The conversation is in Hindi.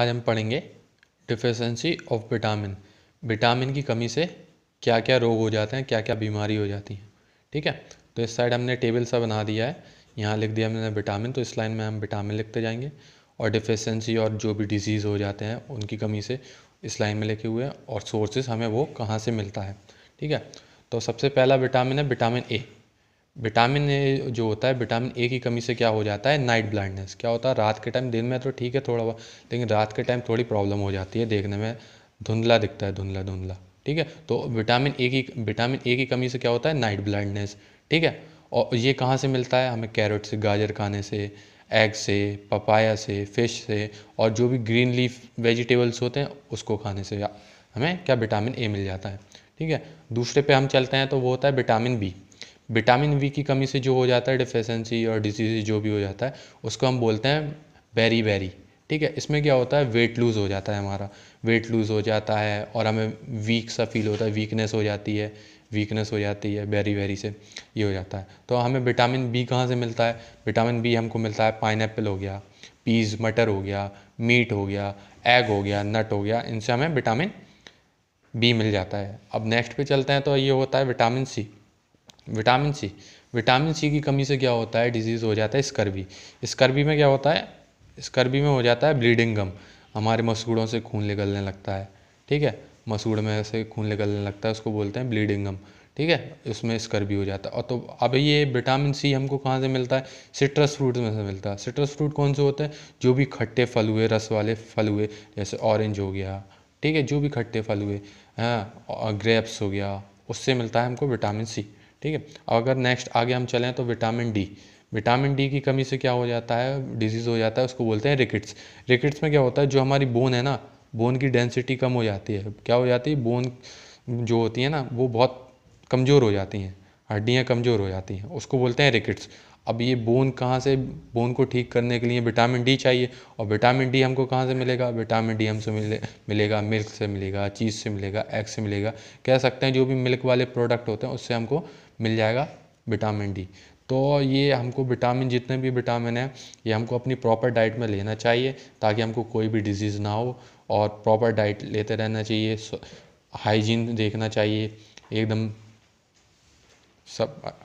आज हम पढ़ेंगे डिफिशेंसी ऑफ विटामिन विटामिन की कमी से क्या क्या रोग हो जाते हैं क्या क्या बीमारी हो जाती है ठीक है तो इस साइड हमने टेबल सा बना दिया है यहाँ लिख दिया हमने विटामिन तो इस लाइन में हम विटामिन लिखते जाएंगे और डिफिशेंसी और जो भी डिजीज़ हो जाते हैं उनकी कमी से इस लाइन में लिखे हुए हैं और सोर्सेज हमें वो कहाँ से मिलता है ठीक है तो सबसे पहला विटामिन है विटामिन ए विटामिन ए जो होता है विटामिन ए की कमी से क्या हो जाता है नाइट ब्लाइंडनेस क्या होता है रात के टाइम दिन में तो ठीक है थोड़ा बहुत लेकिन रात के टाइम थोड़ी प्रॉब्लम हो जाती है देखने में धुंधला दिखता है धुंधला धुंधला ठीक है तो विटामिन ए की विटामिन ए की कमी से क्या होता है नाइट ब्लाइंडनेस ठीक है और ये कहाँ से मिलता है हमें कैरेट से गाजर खाने से एग से पपाया से फिश से और जो भी ग्रीन लीफ वेजिटेबल्स होते हैं उसको खाने से हमें क्या विटामिन ए मिल जाता है ठीक है दूसरे पे हम चलते हैं तो वो होता है विटामिन बी विटामिन वी की कमी से जो हो जाता है डिफिशेंसी और डिजीज जो भी हो जाता है उसको हम बोलते हैं बेरी बेरी ठीक है इसमें क्या होता है वेट लूज़ हो जाता है हमारा वेट लूज़ हो जाता है और हमें वीक सा फील होता है वीकनेस हो जाती है वीकनेस हो जाती है बेरी बेरी से ये हो जाता है तो हमें विटामिन बी कहाँ से मिलता है विटामिन बी हमको मिलता है पाइन हो गया पीज़ मटर हो गया मीट हो गया एग हो गया नट हो गया इनसे हमें विटामिन बी मिल जाता है अब नेक्स्ट पे चलते हैं तो ये होता है vitamin C vitamin C vitamin C की कमी से क्या होता है डिजीज़ हो जाता है स्कर्वी स्कर्वी में क्या होता है स्कर्वी में हो जाता है ब्लीडिंग गम हमारे मसूड़ों से खून निकलने लगता है ठीक है मसूड़ में से खून निकलने लगता है उसको बोलते हैं ब्लीडिंग गम ठीक है उसमें स्कर्वी हो जाता है और तो अब ये विटामिन सी हमको कहाँ से मिलता है सिट्रस फ्रूट में से मिलता है सिट्रस फ्रूट कौन से होते हैं जो भी खट्टे फल हुए रस वाले फल हुए जैसे ऑरेंज हो गया ठीक है जो भी खट्टे फल हुए हाँ ग्रेप्स हो गया उससे मिलता है हमको विटामिन सी ठीक है अगर नेक्स्ट आगे हम चलें तो विटामिन डी विटामिन डी की कमी से क्या हो जाता है डिजीज़ हो जाता है उसको बोलते हैं रिकेट्स रिकेट्स में क्या होता है जो हमारी बोन है ना बोन की डेंसिटी कम हो जाती है क्या हो जाती है बोन जो होती है ना वो बहुत कमज़ोर हो जाती हैं हड्डियाँ कमज़ोर हो जाती हैं उसको बोलते हैं रिकेट्स अब ये बोन कहाँ से बोन को ठीक करने के लिए विटामिन डी चाहिए और विटामिन डी हमको कहाँ से मिलेगा विटामिन डी हमसे मिले मिलेगा मिल्क से मिलेगा चीज़ से मिलेगा एग से मिलेगा कह सकते हैं जो भी मिल्क वाले प्रोडक्ट होते हैं उससे हमको मिल जाएगा विटामिन डी तो ये हमको विटामिन जितने भी विटामिन हैं ये हमको अपनी प्रॉपर डाइट में लेना चाहिए ताकि हमको कोई भी डिजीज़ ना हो और प्रॉपर डाइट लेते रहना चाहिए हाइजीन देखना चाहिए एकदम सब